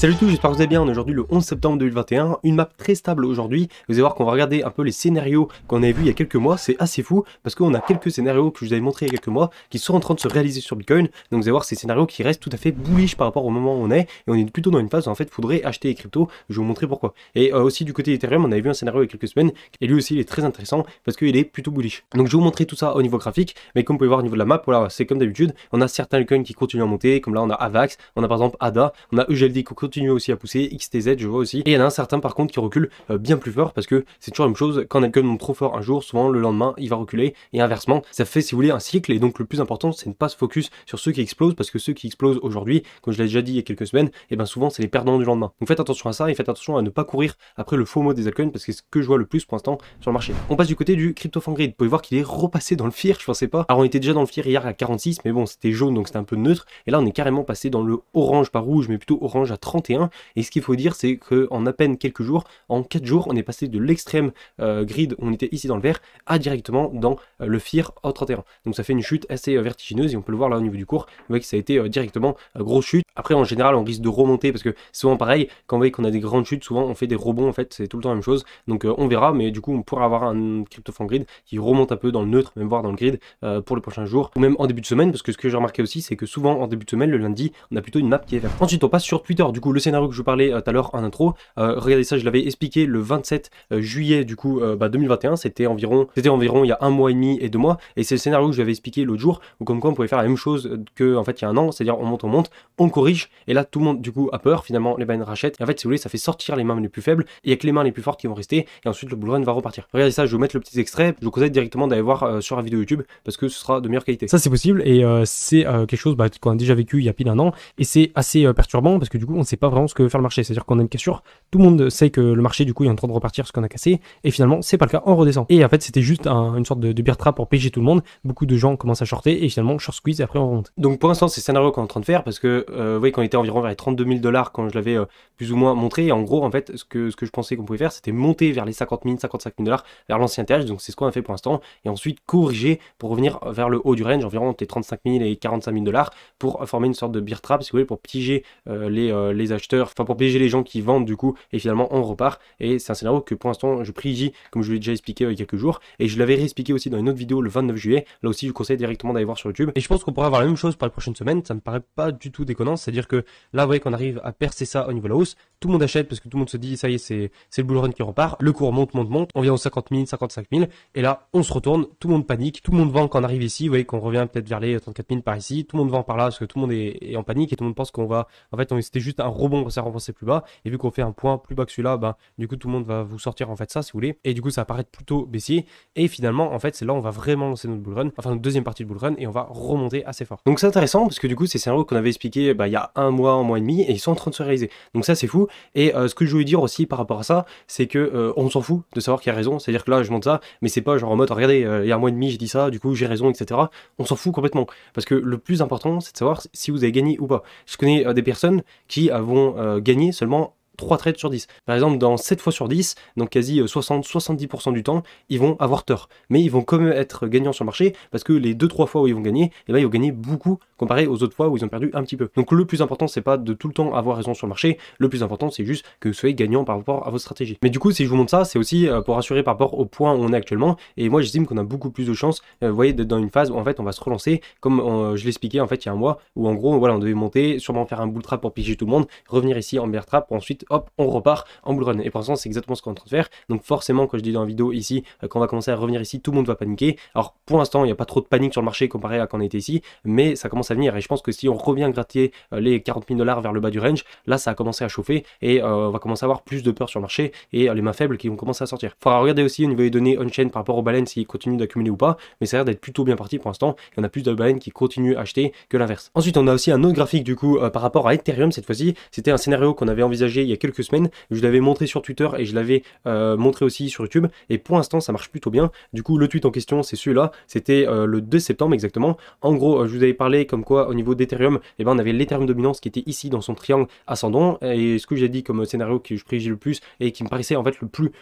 Salut tout, j'espère que vous allez bien. aujourd'hui le 11 septembre 2021, une map très stable aujourd'hui. Vous allez voir qu'on va regarder un peu les scénarios qu'on avait vu il y a quelques mois. C'est assez fou parce qu'on a quelques scénarios que je vous avais montré il y a quelques mois qui sont en train de se réaliser sur Bitcoin. Donc vous allez voir ces scénarios qui restent tout à fait bullish par rapport au moment où on est. Et on est plutôt dans une phase où en fait il faudrait acheter les cryptos. Je vais vous montrer pourquoi. Et euh, aussi du côté Ethereum, on avait vu un scénario il y a quelques semaines et lui aussi il est très intéressant parce qu'il est plutôt bullish. Donc je vais vous montrer tout ça au niveau graphique. Mais comme vous pouvez voir au niveau de la map, voilà, c'est comme d'habitude. On a certains coins qui continuent à monter, comme là on a Avax, on a par exemple ADA, on a EGLD Coco continue aussi à pousser, XTZ je vois aussi, et il y en a un certain par contre qui recule euh, bien plus fort parce que c'est toujours la même chose, quand quelqu'un monte trop fort un jour, souvent le lendemain il va reculer, et inversement, ça fait si vous voulez un cycle, et donc le plus important c'est de ne pas se focus sur ceux qui explosent, parce que ceux qui explosent aujourd'hui, comme je l'ai déjà dit il y a quelques semaines, et eh bien souvent c'est les perdants du lendemain. Donc faites attention à ça, et faites attention à ne pas courir après le faux mot des altcoins, parce que c'est ce que je vois le plus pour l'instant sur le marché. On passe du côté du crypto fan grid, vous pouvez voir qu'il est repassé dans le FIR, je pensais pas, alors on était déjà dans le FIR hier à 46, mais bon c'était jaune donc c'était un peu neutre, et là on est carrément passé dans le orange pas rouge, mais plutôt orange à 30 et ce qu'il faut dire, c'est qu'en à peine quelques jours, en 4 jours, on est passé de l'extrême euh, grid, on était ici dans le vert, à directement dans euh, le FIR au 31. Donc ça fait une chute assez euh, vertigineuse et on peut le voir là au niveau du cours, vous voyez que ça a été directement grosse chute. Après, en général, on risque de remonter parce que souvent pareil, quand vous voyez qu'on a des grandes chutes, souvent on fait des rebonds en fait, c'est tout le temps la même chose. Donc on verra, mais du coup, on pourra avoir un CryptoFan grid qui remonte un peu dans le neutre, même voir dans le grid pour le prochain jour ou même en début de semaine parce que ce que j'ai remarqué aussi, c'est que souvent en début de semaine, le lundi, on a plutôt une map qui est verte. Ensuite, on passe sur Twitter du coup le scénario que je vous parlais euh, tout à l'heure en intro, euh, regardez ça, je l'avais expliqué le 27 euh, juillet du coup bah, 2021. C'était environ, c'était environ il y a un mois et demi et deux mois. Et c'est le scénario que je vous expliqué l'autre jour, où comme quoi on pouvait faire la même chose que en fait il y a un an, c'est-à-dire on monte, on monte, on corrige, et là tout le monde du coup a peur. Finalement, les banes rachètent. Et en fait, si vous voulez, ça fait sortir les mains les plus faibles et avec les mains les plus fortes qui vont rester. Et ensuite, le bullrun va repartir. Regardez ça, je vais vous mettre le petit extrait. Je vous conseille directement d'aller voir sur la vidéo YouTube parce que ce sera de meilleure qualité. Ça, c'est possible et c'est quelque chose bah, qu'on a déjà vécu il y a pile un an et c'est assez perturbant parce que du coup, on pas vraiment ce que veut faire le marché. C'est-à-dire qu'on a une cassure, tout le monde sait que le marché, du coup, il est en train de repartir ce qu'on a cassé, et finalement, c'est pas le cas, on redescend. Et en fait, c'était juste une sorte de, de beer trap pour piéger tout le monde. Beaucoup de gens commencent à shorter, et finalement, short squeeze, et après, on remonte. Donc pour l'instant, c'est scénario qu'on est en train de faire, parce que, vous voyez, qu'on était environ vers les 32 000 dollars, quand je l'avais euh, plus ou moins montré, en gros, en fait, ce que, ce que je pensais qu'on pouvait faire, c'était monter vers les 50 000, 55 000 dollars, vers l'ancien TH, donc c'est ce qu'on a fait pour l'instant, et ensuite corriger pour revenir vers le haut du range, environ entre les 35 000 et 45 000 dollars, pour former une sorte de beer trap, si vous voulez, pour piéger euh, les euh, les acheteurs, enfin pour piéger les gens qui vendent du coup, et finalement on repart. Et c'est un scénario que pour l'instant je privilégie, comme je l'ai déjà expliqué euh, il y a quelques jours, et je l'avais réexpliqué aussi dans une autre vidéo le 29 juillet. Là aussi, je vous conseille directement d'aller voir sur YouTube. Et je pense qu'on pourra avoir la même chose pour la prochaine semaine. Ça me paraît pas du tout déconnant, c'est-à-dire que là, vous voyez qu'on arrive à percer ça au niveau de la hausse. Tout le monde achète parce que tout le monde se dit, ça y est, c'est le bull run qui repart. Le cours monte, monte, monte. On vient aux 50 000, 55 000, et là, on se retourne. Tout le monde panique, tout le monde vend quand on arrive ici. Vous voyez qu'on revient peut-être vers les 34 000 par ici. Tout le monde vend par là parce que tout le monde est, en panique et tout le monde pense qu'on va, en fait, on c'était juste un rebond, ça renforcer plus bas. Et vu qu'on fait un point plus bas que celui-là, bah, du coup, tout le monde va vous sortir en fait ça, si vous voulez. Et du coup, ça va plutôt baissier. Et finalement, en fait, c'est là on va vraiment lancer notre bull run, enfin notre deuxième partie de bull run, et on va remonter assez fort. Donc c'est intéressant parce que du coup, c'est un scénarios qu'on avait expliqué bah, ben, il y a un mois, un mois et demi, et ils sont en train de se réaliser. Donc ça, c'est fou. Et euh, ce que je voulais dire aussi par rapport à ça, c'est que euh, on s'en fout de savoir qui a raison. C'est-à-dire que là, je monte ça, mais c'est pas genre en mode, regardez, euh, il y a un mois et demi, j'ai dit ça, du coup, j'ai raison, etc. On s'en fout complètement. Parce que le plus important, c'est de savoir si vous avez gagné ou pas. Je connais des personnes qui avons euh, gagné seulement 3 trades sur 10. Par exemple, dans 7 fois sur 10, donc quasi 60-70% euh, du temps, ils vont avoir tort. Mais ils vont quand même être gagnants sur le marché parce que les 2-3 fois où ils vont gagner, et eh ben, ils vont gagner beaucoup comparé aux autres fois où ils ont perdu un petit peu. Donc le plus important, c'est pas de tout le temps avoir raison sur le marché. Le plus important, c'est juste que vous soyez gagnant par rapport à vos stratégies. Mais du coup, si je vous montre ça, c'est aussi euh, pour rassurer par rapport au point où on est actuellement. Et moi, j'estime qu'on a beaucoup plus de chances, euh, vous voyez, d'être dans une phase où en fait, on va se relancer, comme je l'expliquais en fait il y a un mois, où en gros, voilà, on devait monter, sûrement faire un bull trap pour piger tout le monde, revenir ici en bear trap pour ensuite hop, on repart en bullrun. Et pour l'instant, c'est exactement ce qu'on est en train de faire. Donc forcément, quand je dis dans la vidéo ici, euh, quand on va commencer à revenir ici, tout le monde va paniquer. Alors pour l'instant, il n'y a pas trop de panique sur le marché comparé à quand on était ici, mais ça commence à venir. Et je pense que si on revient gratter euh, les 40 000 dollars vers le bas du range, là, ça a commencé à chauffer et euh, on va commencer à avoir plus de peur sur le marché et les mains faibles qui vont commencer à sortir. Il faudra regarder aussi au niveau des données on-chain par rapport aux baleines s'ils continuent d'accumuler ou pas, mais ça a l'air d'être plutôt bien parti pour l'instant. Il y en a plus de baleines qui continuent à acheter que l'inverse. Ensuite, on a aussi un autre graphique du coup par rapport à Ethereum cette fois-ci. C'était un scénario qu'on avait envisagé il y a quelques semaines. Je l'avais montré sur Twitter et je l'avais euh, montré aussi sur YouTube. Et pour l'instant, ça marche plutôt bien. Du coup, le tweet en question, c'est celui-là. C'était euh, le 2 septembre exactement. En gros, euh, je vous avais parlé comme quoi au niveau d'Ethereum, et eh ben, on avait l'Ethereum dominance qui était ici dans son triangle ascendant. Et ce que j'ai dit comme scénario que je privilégie le plus et qui me paraissait en fait le plus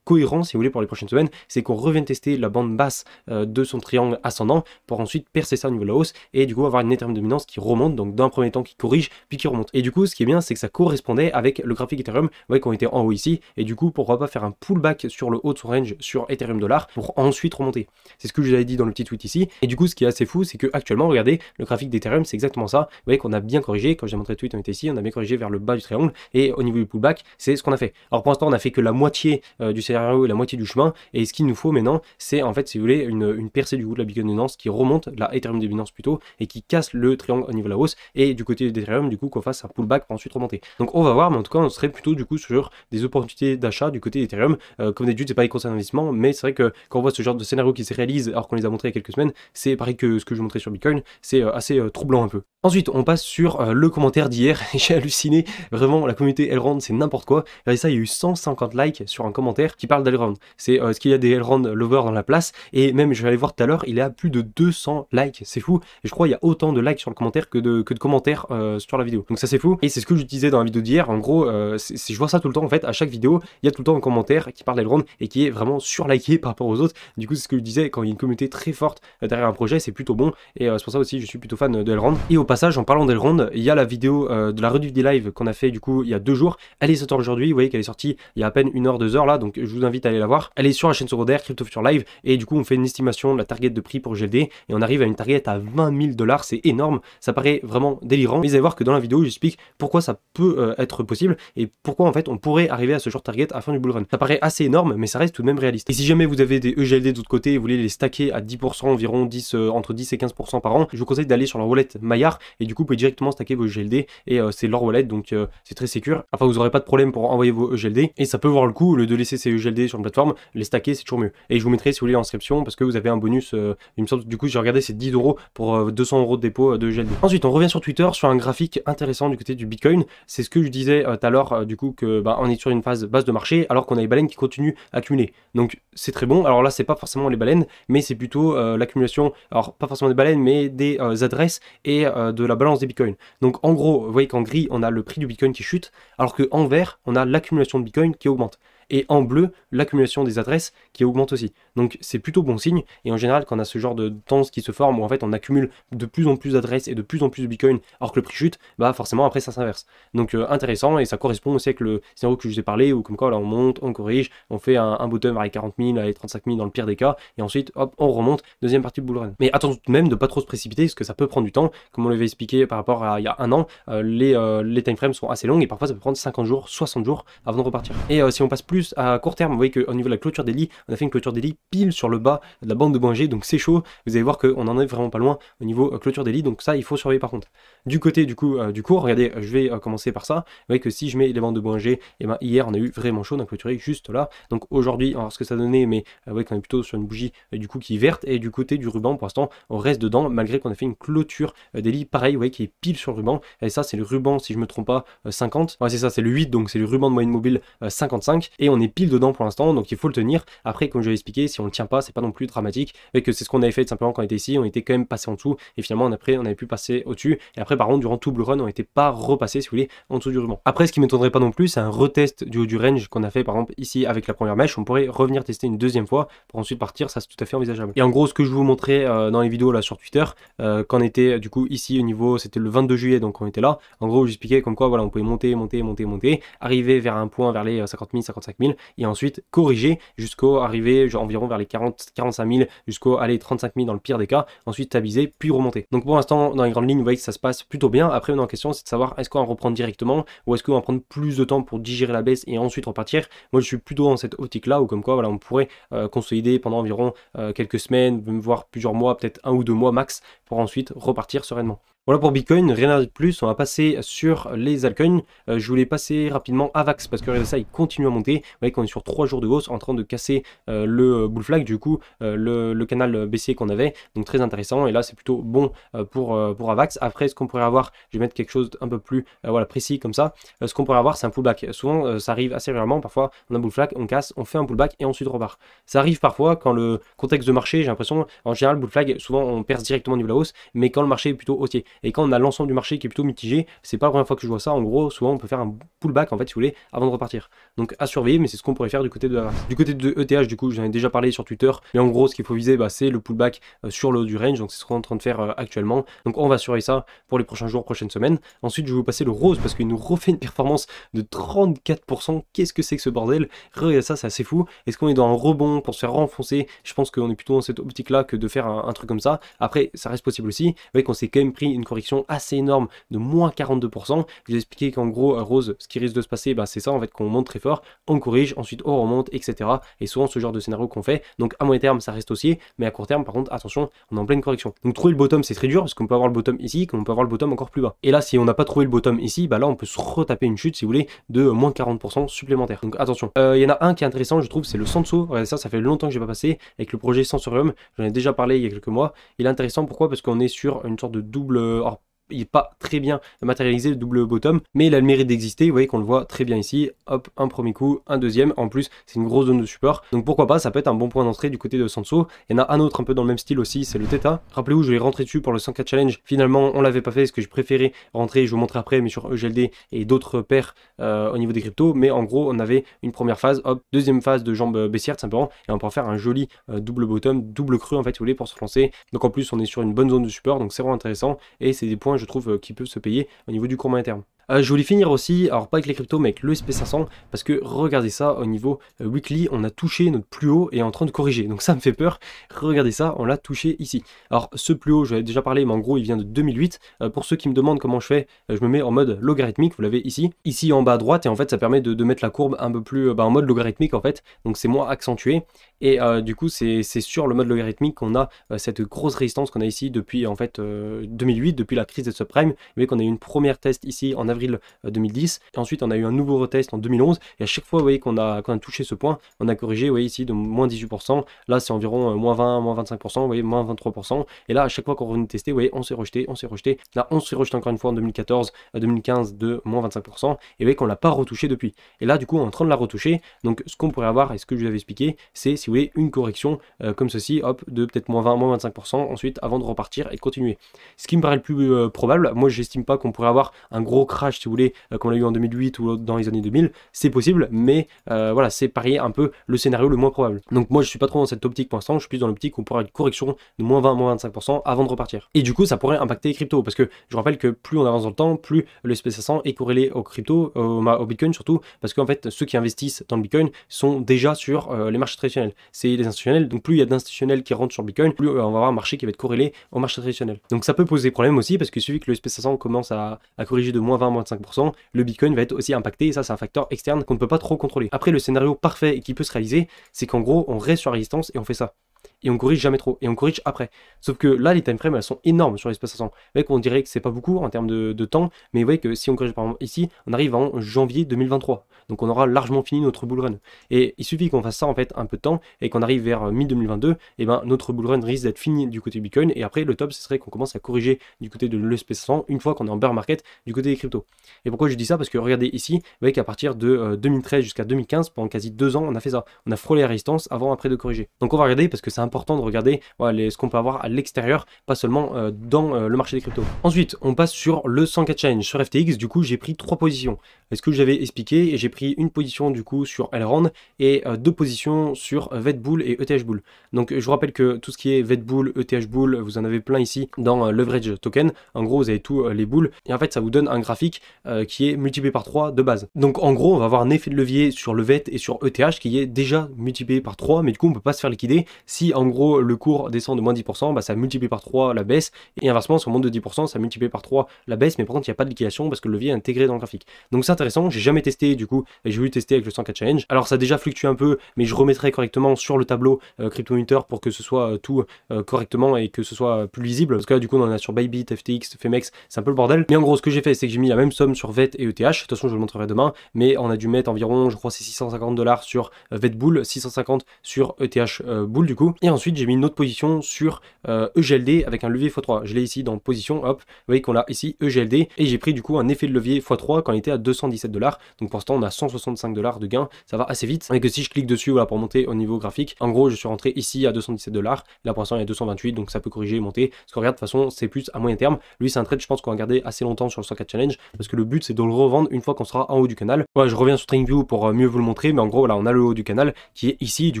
cohérent, si vous voulez, pour les prochaines semaines, c'est qu'on revienne tester la bande basse de son triangle ascendant pour ensuite percer ça au niveau de la hausse et du coup avoir une Ethereum dominance qui remonte, donc d'un premier temps qui corrige, puis qui remonte. Et du coup, ce qui est bien, c'est que ça correspondait avec le graphique Ethereum, vous voyez qu'on était en haut ici, et du coup, pourquoi pas faire un pullback sur le haut de son range sur Ethereum dollar pour ensuite remonter. C'est ce que je vous avais dit dans le petit tweet ici. Et du coup, ce qui est assez fou, c'est que actuellement, regardez, le graphique d'Ethereum, c'est exactement ça. Vous voyez qu'on a bien corrigé, quand j'ai montré le tweet, on était ici, on a bien corrigé vers le bas du triangle, et au niveau du pullback, c'est ce qu'on a fait. Alors pour l'instant, on a fait que la moitié euh, du scénario et la moitié du chemin, et ce qu'il nous faut maintenant, c'est en fait, si vous voulez, une, percée du coup de la Bitcoin qui remonte, la Ethereum de Binance plutôt, et qui casse le triangle au niveau de la hausse, et du côté d'Ethereum, du coup, qu'on fasse un pullback pour ensuite remonter. Donc on va voir, mais en tout cas, on serait plutôt du coup sur des opportunités d'achat du côté d'Ethereum. Euh, comme d'habitude, c'est pas les conseils d'investissement, mais c'est vrai que quand on voit ce genre de scénario qui se réalise alors qu'on les a montrés il y a quelques semaines, c'est pareil que ce que je montrais sur Bitcoin, c'est euh, assez euh, troublant un peu. Ensuite, on passe sur le commentaire d'hier. J'ai halluciné. Vraiment, la communauté Elrond, c'est n'importe quoi. Et ça, il y a eu 150 likes sur un commentaire qui parle d'Elrond. C'est ce qu'il y a des Elrond lovers dans la place. Et même, je vais aller voir tout à l'heure, il est à plus de 200 likes. C'est fou. Et je crois qu'il y a autant de likes sur le commentaire que de, que de commentaires sur la vidéo. Donc ça, c'est fou. Et c'est ce que j'utilisais dans la vidéo d'hier. En gros, euh, je vois ça tout le temps en fait, à chaque vidéo, il y a tout le temps un commentaire qui parle d'Elrond et qui est vraiment surliké par rapport aux autres. Du coup, c'est ce que je disais, quand il y a une communauté très forte euh, derrière un projet, c'est plutôt bon. Et euh, c'est pour ça aussi, je suis plutôt fan d'Elrond. Et au passage, en parlant d'Elrond, il y a la vidéo de la revue des live qu'on a fait du coup il y a deux jours. Elle est sortie aujourd'hui, vous voyez qu'elle est sortie il y a à peine une heure, deux heures là, donc je vous invite à aller la voir. Elle est sur la chaîne secondaire Crypto Future Live et du coup, on fait une estimation de la target de prix pour GLD et on arrive à une target à 20 000 dollars, c'est énorme, ça paraît vraiment délirant. Mais vous allez voir que dans la vidéo, j'explique pourquoi ça peut être possible et pourquoi en fait on pourrait arriver à ce genre target à fin du bull run. Ça paraît assez énorme, mais ça reste tout de même réaliste. Et si jamais vous avez des EGLD de l'autre côté et vous voulez les stacker à 10% environ, 10, euh, entre 10 et 15% par an, je vous conseille d'aller sur leur wallet Maillard et du coup vous pouvez directement stacker vos EGLD et euh, c'est leur wallet donc euh, c'est très sécur. Enfin vous n'aurez pas de problème pour envoyer vos EGLD et ça peut voir le coup le de laisser ces EGLD sur une plateforme, les stacker c'est toujours mieux. Et je vous mettrai si vous voulez l'inscription parce que vous avez un bonus, une sorte, du coup j'ai regardé c'est 10 euros pour 200 euros de dépôt de EGLD. Ensuite on revient sur Twitter sur un graphique intéressant du côté du Bitcoin, c'est ce que je disais alors euh, du coup que bah, on est sur une phase basse de marché alors qu'on a les baleines qui continuent à accumuler. Donc c'est très bon. Alors là c'est pas forcément les baleines, mais c'est plutôt euh, l'accumulation, alors pas forcément des baleines, mais des euh, adresses et de la balance des bitcoins. Donc en gros, vous voyez qu'en gris on a le prix du bitcoin qui chute, alors qu'en vert on a l'accumulation de bitcoin qui augmente et en bleu, l'accumulation des adresses qui augmente aussi. Donc c'est plutôt bon signe, et en général, quand on a ce genre de temps qui se forme, où en fait on accumule de plus en plus d'adresses et de plus en plus de bitcoin, alors que le prix chute, bah forcément après ça s'inverse. Donc euh, intéressant, et ça correspond aussi avec le scénario que je vous ai parlé, où comme quoi là on monte, on corrige, on fait un, bottom bottom avec 40 000, avec 35 000 dans le pire des cas, et ensuite hop, on remonte, deuxième partie de bull Mais attention tout de même de pas trop se précipiter, parce que ça peut prendre du temps, comme on l'avait expliqué par rapport à il y a un an, euh, les, time euh, frames timeframes sont assez longs, et parfois ça peut prendre 50 jours, 60 jours avant de repartir. Et si on passe plus à court terme. Vous voyez au niveau de la clôture des lits, on a fait une clôture des lits pile sur le bas de la bande de Boingé, donc c'est chaud. Vous allez voir qu'on en est vraiment pas loin au niveau euh, clôture des lits, donc ça, il faut surveiller par contre. Du côté du coup euh, du cours, regardez, euh, je vais commencer par ça. Vous voyez que si je mets les bandes de Boingé, et eh ben hier, on a eu vraiment chaud, on a clôturé juste là. Donc aujourd'hui, alors ce que ça donnait, mais vous voyez qu'on est plutôt sur une bougie du coup qui est verte, et du côté du ruban, pour l'instant, on reste dedans, malgré qu'on a fait une clôture des lits, pareil, vous voyez, qui est pile sur le ruban, et ça, c'est le ruban, si je me trompe pas, 50. Ouais, c'est ça, c'est le 8, donc c'est le ruban de moyenne mobile 55. Et on est pile dedans pour l'instant, donc il faut le tenir. Après, comme je l'ai expliqué, si on le tient pas, c'est pas non plus dramatique, et que c'est ce qu'on avait fait simplement quand on était ici, on était quand même passé en dessous, et finalement on après on avait pu passer au-dessus, et après par contre durant tout le Run, on n'était pas repassé si vous voulez en dessous du ruban. Après, ce qui m'étonnerait pas non plus, c'est un retest du haut du range qu'on a fait par exemple ici avec la première mèche, on pourrait revenir tester une deuxième fois pour ensuite partir, ça c'est tout à fait envisageable. Et en gros, ce que je vous montrais euh, dans les vidéos là sur Twitter, euh, quand on était du coup ici au niveau, c'était le 22 juillet, donc on était là, en gros j'expliquais comme quoi voilà, on pouvait monter, monter, monter, monter, arriver vers un point vers les 50 000, 55 et ensuite corriger jusqu'au arriver genre, environ vers les 40, 45 000 jusqu'au aller 35 000 dans le pire des cas, ensuite stabiliser puis remonter. Donc pour l'instant, dans les grandes lignes, vous voyez que ça se passe plutôt bien. Après, maintenant, la question c'est de savoir est-ce qu'on reprend directement ou est-ce qu'on va prendre plus de temps pour digérer la baisse et ensuite repartir. Moi, je suis plutôt dans cette optique là où, comme quoi, voilà, on pourrait euh, consolider pendant environ euh, quelques semaines, voire plusieurs mois, peut-être un ou deux mois max pour ensuite repartir sereinement. Voilà pour Bitcoin, rien de plus, on va passer sur les altcoins. Euh, je voulais passer rapidement à Vax parce que ça, il continue à monter. Vous voyez qu'on est sur 3 jours de hausse en train de casser euh, le euh, bull flag, du coup, le, canal baissier qu'on avait. Donc très intéressant et là c'est plutôt bon pour, Avax. Après, ce qu'on pourrait avoir, je vais mettre quelque chose un peu plus voilà, précis comme ça. ce qu'on pourrait avoir, c'est un pullback. Souvent, ça arrive assez rarement. Parfois, on a un bull flag, on casse, on fait un pullback et ensuite on repart. Ça arrive parfois quand le contexte de marché, j'ai l'impression, en général, bull flag, souvent on perce directement de la hausse, mais quand le marché est plutôt haussier. Et quand on a l'ensemble du marché qui est plutôt mitigé, c'est pas la première fois que je vois ça. En gros, souvent on peut faire un pullback en fait, si vous voulez, avant de repartir. Donc à surveiller, mais c'est ce qu'on pourrait faire du côté de du côté de ETH. Du coup, j'en ai déjà parlé sur Twitter. Mais en gros, ce qu'il faut viser, bah, c'est le pullback euh, sur le haut du range. Donc c'est ce qu'on est en train de faire euh, actuellement. Donc on va surveiller ça pour les prochains jours, prochaines semaines. Ensuite, je vais vous passer le rose parce qu'il nous refait une performance de 34%. Qu'est-ce que c'est que ce bordel Regardez ça, c'est assez fou. Est-ce qu'on est dans un rebond pour se faire renfoncer Je pense qu'on est plutôt dans cette optique-là que de faire un, truc comme ça. Après, ça reste possible aussi. Vous voyez qu'on s'est quand même pris une correction assez énorme de moins 42%. Je vous expliqué qu'en gros, euh, Rose, ce qui risque de se passer, bah, c'est ça en fait qu'on monte très fort, on corrige, ensuite on remonte, etc. Et souvent ce genre de scénario qu'on fait. Donc à moyen terme, ça reste aussi, mais à court terme, par contre, attention, on est en pleine correction. Donc trouver le bottom, c'est très dur parce qu'on peut avoir le bottom ici, qu'on peut avoir le bottom encore plus bas. Et là, si on n'a pas trouvé le bottom ici, bah là, on peut se retaper une chute, si vous voulez, de moins 40% supplémentaire. Donc attention. Euh, il y en a un qui est intéressant, je trouve, c'est le Sanso. Regardez ça, ça fait longtemps que j'ai pas passé avec le projet Sensorium. J'en ai déjà parlé il y a quelques mois. Il est intéressant pourquoi Parce qu'on est sur une sorte de double alors il est pas très bien matérialisé le double bottom, mais il a le mérite d'exister. Vous voyez qu'on le voit très bien ici. Hop, un premier coup, un deuxième. En plus, c'est une grosse zone de support. Donc pourquoi pas, ça peut être un bon point d'entrée du côté de Sanso. Il y en a un autre un peu dans le même style aussi, c'est le Theta. Rappelez-vous, je l'ai rentré dessus pour le 104 challenge. Finalement, on l'avait pas fait ce que je préférais rentrer, je vous montrerai après, mais sur EGLD et d'autres paires euh, au niveau des cryptos. Mais en gros, on avait une première phase, hop, deuxième phase de jambes baissière simplement. Et on peut faire un joli euh, double bottom, double creux en fait, vous voulez, pour se lancer. Donc en plus, on est sur une bonne zone de support, donc c'est vraiment intéressant. Et c'est des points je trouve, euh, qu'il peut se payer au niveau du courant moyen terme. Euh, je voulais finir aussi, alors pas avec les cryptos, mais avec le SP500, parce que regardez ça, au niveau euh, weekly, on a touché notre plus haut et est en train de corriger. Donc ça me fait peur. Regardez ça, on l'a touché ici. Alors ce plus haut, j'avais déjà parlé, mais en gros, il vient de 2008. Euh, pour ceux qui me demandent comment je fais, je me mets en mode logarithmique, vous l'avez ici. Ici en bas à droite, et en fait, ça permet de, mettre la courbe un peu plus bah, en mode logarithmique, en fait. Donc c'est moins accentué. Et du coup, c'est sur le mode logarithmique qu'on a cette grosse résistance qu'on a ici depuis en fait 2008, depuis la crise de subprime. Vous voyez qu'on a eu une première test ici en avril 2010. Euh, ensuite, on a eu un nouveau retest en 2011. Et à chaque fois, vous voyez qu'on a, quand a, touché ce point, on a corrigé, oui voyez ici, de moins 18%. Là, c'est environ euh, moins 20, moins 25%, vous voyez, moins 23%. Et là, à chaque fois qu'on revenait tester, vous voyez, on s'est rejeté, on s'est rejeté. Là, on s'est rejeté encore une fois en 2014, 2015 euh, de moins 25%. Et vous voyez qu'on l'a pas retouché depuis. Et là, du coup, on est en train de la retoucher. Donc, ce qu'on pourrait avoir, et ce que je vous avais expliqué, c'est, si vous voulez, une correction comme ceci, hop, de peut-être moins 20, moins 25%, ensuite, avant de repartir et continuer. Ce qui me paraît le plus probable, moi, j'estime pas qu'on pourrait avoir un gros crash si vous voulez, euh, comme on l'a eu en 2008 ou dans les années 2000, c'est possible, mais euh, voilà, c'est parier un peu le scénario le moins probable. Donc moi, je suis pas trop dans cette optique pour l'instant, je suis plus dans l'optique où on pourra une correction de moins 20, moins 25% avant de repartir. Et du coup, ça pourrait impacter les cryptos, parce que je rappelle que plus on avance dans le temps, plus le SP500 est corrélé aux cryptos, au, Bitcoin surtout, parce qu'en fait, ceux qui investissent dans le Bitcoin sont déjà sur euh, les marchés traditionnels. C'est les institutionnels, donc plus il y a d'institutionnels qui rentrent sur Bitcoin, plus on va avoir un marché qui va être corrélé au marché traditionnel. Donc ça peut poser problème aussi, parce que celui que le SP500 commence à corriger de moins 20, moins de 5%, le Bitcoin va être aussi impacté et ça c'est un facteur externe qu'on ne peut pas trop contrôler. Après le scénario parfait et qui peut se réaliser, c'est qu'en gros on reste sur la résistance et on fait ça et on corrige jamais trop, et on corrige après. Sauf que là, les time timeframes, elles sont énormes sur l'espace 500. Vous voyez dirait que c'est pas beaucoup en termes de, temps, mais vous voyez que si on corrige par ici, on arrive en janvier 2023. Donc on aura largement fini notre bull run. Et il suffit qu'on fasse ça en fait un peu de temps, et qu'on arrive vers euh, mi-2022, et ben notre bull run risque d'être fini du côté Bitcoin, et après le top, ce serait qu'on commence à corriger du côté de l'espace 100 une fois qu'on est en bear market du côté des crypto Et pourquoi je dis ça Parce que regardez ici, vous voyez qu'à partir de 2013 euh, jusqu'à 2015, pendant quasi deux ans, on a fait ça. On a frôlé la résistance avant, après de corriger. Donc on va regarder parce que c'est un important de regarder voilà, ce qu'on peut avoir à l'extérieur, pas seulement euh, dans euh, le marché des cryptos. Ensuite, on passe sur le 104 Change. Sur FTX, du coup, j'ai pris trois positions ce que j'avais expliqué et j'ai pris une position du coup sur Elrond et euh, deux positions sur VetBull et ETH Bull. Donc je vous rappelle que tout ce qui est VetBull, ETH Bull, vous en avez plein ici dans euh, Leverage Token. En gros, vous avez tous euh, les boules et en fait ça vous donne un graphique qui est multiplié par 3 de base. Donc en gros, on va avoir un effet de levier sur le VET et sur ETH qui est déjà multiplié par 3 mais du coup on peut pas se faire liquider si en gros le cours descend de moins 10%, bah, ça multiplie par 3 la baisse et inversement si on monte de 10% ça multiplie par 3 la baisse mais par contre il n'y a pas de liquidation parce que le levier est intégré dans le graphique. Donc ça j'ai jamais testé du coup et j'ai voulu tester avec le 104 challenge. Alors ça a déjà fluctué un peu, mais je remettrai correctement sur le tableau euh, crypto Monitor pour que ce soit euh, tout euh, correctement et que ce soit plus lisible. Parce que là du coup on en a sur Bybit, FTX, Femex, c'est un peu le bordel. Mais en gros ce que j'ai fait c'est que j'ai mis la même somme sur VET et ETH. De toute façon je vous le montrerai demain, mais on a dû mettre environ je crois c'est 650 dollars sur VET Bull, 650 sur ETH Bull du coup. Et ensuite j'ai mis une autre position sur EGLD e avec un levier x3. Je l'ai ici dans position, hop, vous voyez qu'on a ici EGLD et j'ai pris du coup un effet de levier x3 quand il était à 200 17 dollars. Donc pour l'instant, on a 165 dollars de gain. Ça va assez vite. Et que si je clique dessus, voilà, pour monter au niveau graphique, en gros, je suis rentré ici à 217 dollars. Là, pour l'instant, il y a 228, donc ça peut corriger et monter. Ce qu'on regarde, de façon, c'est plus à moyen terme. Lui, c'est un trade, je pense qu'on va garder assez longtemps sur le 104 challenge parce que le but, c'est de le revendre une fois qu'on sera en haut du canal. Voilà, je reviens sur View pour euh, mieux vous le montrer, mais en gros, voilà, on a le haut du canal qui est ici. Du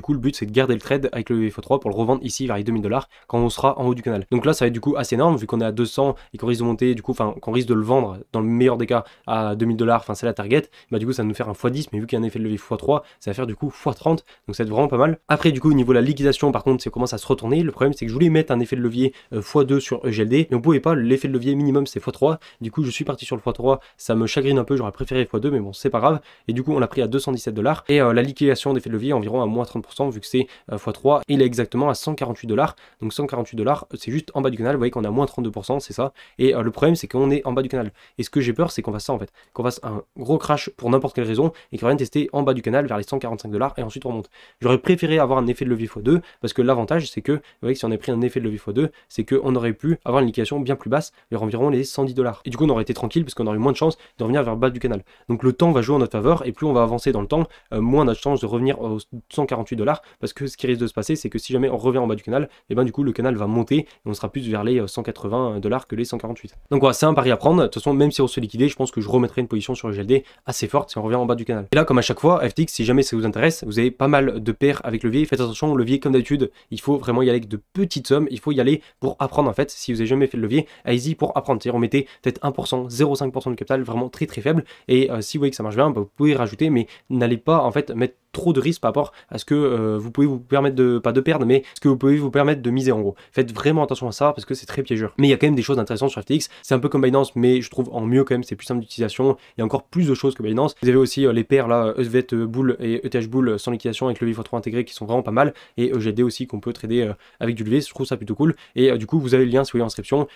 coup, le but, c'est de garder le trade avec le FO3 pour le revendre ici vers les 2000 dollars quand on sera en haut du canal. Donc là, ça va être du coup assez énorme vu qu'on est à 200 et qu'on risque de monter, du coup, enfin, qu'on risque de le vendre dans le meilleur des cas à 2000 dollars, enfin, c'est la target, bah du coup ça va nous faire un x10, mais vu qu'il y a un effet de levier x3, ça va faire du coup x30, donc ça va être vraiment pas mal. Après du coup au niveau de la liquidation par contre, c'est commence à se retourner, le problème c'est que je voulais mettre un effet de levier euh, x2 sur EGLD, mais on pouvait pas, l'effet de levier minimum c'est x3, du coup je suis parti sur le x3, ça me chagrine un peu, j'aurais préféré x2, mais bon c'est pas grave, et du coup on l'a pris à 217 dollars, et euh, la liquidation d'effet de levier environ à moins 30% vu que c'est x3, euh, il est exactement à 148 dollars, donc 148 dollars c'est juste en bas du canal, vous voyez qu'on a moins 32%, c'est ça, et le problème c'est qu'on est en bas du canal, et ce que j'ai peur c'est qu'on fasse ça en fait, qu'on fasse un gros crash pour n'importe quelle raison et qui revient tester en bas du canal vers les 145 dollars et ensuite on remonte. J'aurais préféré avoir un effet de levier x2 parce que l'avantage c'est que, vous voyez, si on avait pris un effet de levier x2, c'est qu'on aurait pu avoir une liquidation bien plus basse vers environ les 110 dollars. Et du coup, on aurait été tranquille parce qu'on aurait eu moins de chance de revenir vers le bas du canal. Donc le temps va jouer en notre faveur et plus on va avancer dans le temps, euh, moins on a de de revenir aux 148 dollars parce que ce qui risque de se passer c'est que si jamais on revient en bas du canal, et eh ben du coup le canal va monter et on sera plus vers les 180 euh, dollars que les 148. Donc voilà, c'est un pari à prendre. De toute façon, même si on se liquidait, je pense que je remettrai une position sur le assez forte si on revient en bas du canal. Et là, comme à chaque fois, FTX, si jamais ça vous intéresse, vous avez pas mal de paires avec levier. Faites attention, levier comme d'habitude, il faut vraiment y aller avec de petites sommes. Il faut y aller pour apprendre en fait. Si vous avez jamais fait le levier, allez-y pour apprendre. cest on mettait peut-être 1%, 0,5% de capital, vraiment très très faible. Et euh, si vous voyez que ça marche bien, bah, vous pouvez rajouter, mais n'allez pas en fait mettre trop de risques par rapport à ce que euh, vous pouvez vous permettre de, pas de perdre, mais ce que vous pouvez vous permettre de miser en gros. Faites vraiment attention à ça parce que c'est très piégeur. Mais il y a quand même des choses intéressantes sur FTX. C'est un peu comme Binance, mais je trouve en mieux quand même, c'est plus simple d'utilisation. Il y a encore plus de choses que Binance. Vous avez aussi euh, les paires là, EVET euh, Bull et ETH Bull sans liquidation avec le vifo 3 intégré qui sont vraiment pas mal. Et EGD aussi qu'on peut trader avec du levier, je trouve ça plutôt cool. Et du coup, vous avez le lien sous vous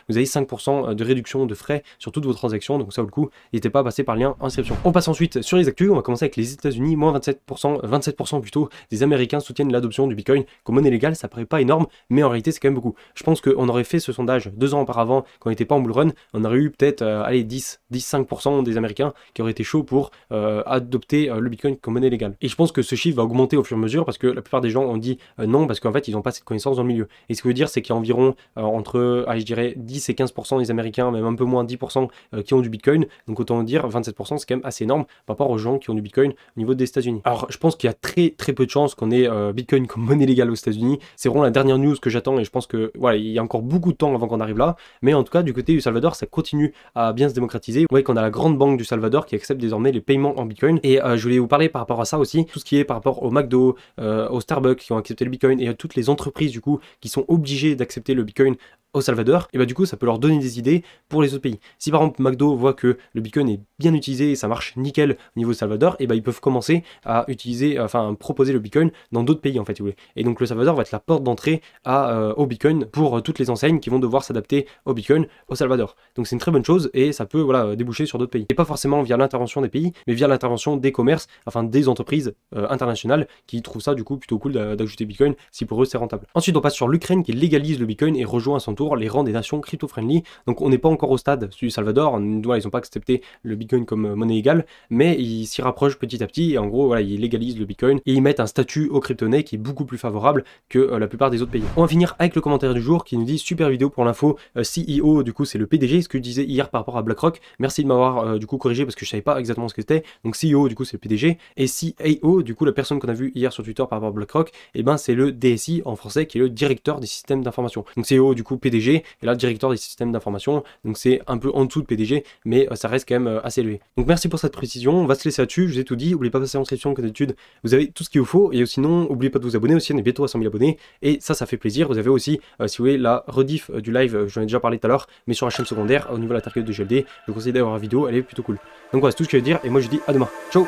Vous avez 5% de réduction de frais sur toutes vos transactions, donc ça vaut le coup. N'hésitez pas à passer par le lien en On passe ensuite sur les actus. On va commencer avec les États-Unis, moins 27% 27% plutôt des Américains soutiennent l'adoption du Bitcoin comme monnaie légale. Ça paraît pas énorme, mais en réalité, c'est quand même beaucoup. Je pense qu'on aurait fait ce sondage deux ans auparavant, quand on n'était pas en bull run, on aurait eu peut-être, euh, allez, 10, 15 des Américains qui auraient été chauds pour euh, adopter euh, le Bitcoin comme monnaie légale. Et je pense que ce chiffre va augmenter au fur et à mesure parce que la plupart des gens ont dit non parce qu'en fait, ils n'ont pas cette connaissance dans le milieu. Et ce que je veux dire, c'est qu'il y a environ entre, ah, je dirais, 10 et 15% des Américains, même un peu moins 10% qui ont du Bitcoin. Donc autant dire, 27%, c'est quand même assez énorme par rapport aux gens qui ont du Bitcoin au niveau des États-Unis. Alors, je pense qu'il y a très très peu de chances qu'on ait euh, Bitcoin comme monnaie légale aux États-Unis. C'est vraiment la dernière news que j'attends et je pense que voilà, il y a encore beaucoup de temps avant qu'on arrive là. Mais en tout cas, du côté du Salvador, ça continue à bien se démocratiser. Vous voyez qu'on a la grande banque du Salvador qui accepte désormais les paiements en Bitcoin. Et euh, je voulais vous parler par rapport à ça aussi, tout ce qui est par rapport au McDo, euh, au Starbucks qui ont accepté le Bitcoin et à toutes les entreprises du coup qui sont obligées d'accepter le Bitcoin au Salvador, et bah du coup ça peut leur donner des idées pour les autres pays. Si par exemple McDo voit que le Bitcoin est bien utilisé et ça marche nickel au niveau Salvador, et bah ils peuvent commencer à utiliser enfin proposer le Bitcoin dans d'autres pays en fait, Et donc le Salvador va être la porte d'entrée à euh, au Bitcoin pour euh, toutes les enseignes qui vont devoir s'adapter au Bitcoin au Salvador. Donc c'est une très bonne chose et ça peut voilà euh, déboucher sur d'autres pays. Et pas forcément via l'intervention des pays, mais via l'intervention des commerces, enfin des entreprises internationales qui trouvent ça du coup plutôt cool d'ajouter Bitcoin si pour eux c'est rentable. Ensuite on passe sur l'Ukraine qui légalise le Bitcoin et rejoint à son tour les rangs des nations crypto-friendly. Donc on n'est pas encore au stade du Salvador, ils n'ont pas accepté le Bitcoin comme monnaie égale, mais ils s'y rapprochent petit à petit et en gros voilà, ils légalisent le Bitcoin et ils mettent un statut au crypto qui est beaucoup plus favorable que euh, la plupart des autres pays. On va finir avec le commentaire du jour qui nous dit super vidéo pour l'info euh, CEO du coup c'est le PDG ce que je disais hier par rapport à BlackRock. Merci de m'avoir euh, du coup corrigé parce que je savais pas exactement ce que c'était. Donc CEO du coup c'est le PDG et CAO du coup la personne qu'on a vu hier sur Twitter par rapport à BlackRock et eh ben c'est le DSI en français qui est le directeur des systèmes d'information. Donc CEO du coup PDG et là directeur des systèmes d'information donc c'est un peu en dessous de PDG mais ça reste quand même assez élevé. Donc merci pour cette précision, on va se laisser là-dessus, je vous ai tout dit, n'oubliez pas passer en description comme d'habitude vous avez tout ce qu'il vous faut. Et sinon, n'oubliez pas de vous abonner aussi. On est bientôt à 100 000 abonnés. Et ça, ça fait plaisir. Vous avez aussi, euh, si vous voulez, la rediff euh, du live. Euh, j'en ai déjà parlé tout à l'heure. Mais sur la chaîne secondaire, au niveau de la target de GLD, je vous conseille d'avoir la vidéo. Elle est plutôt cool. Donc voilà, c'est tout ce que je veux dire. Et moi, je vous dis à demain. Ciao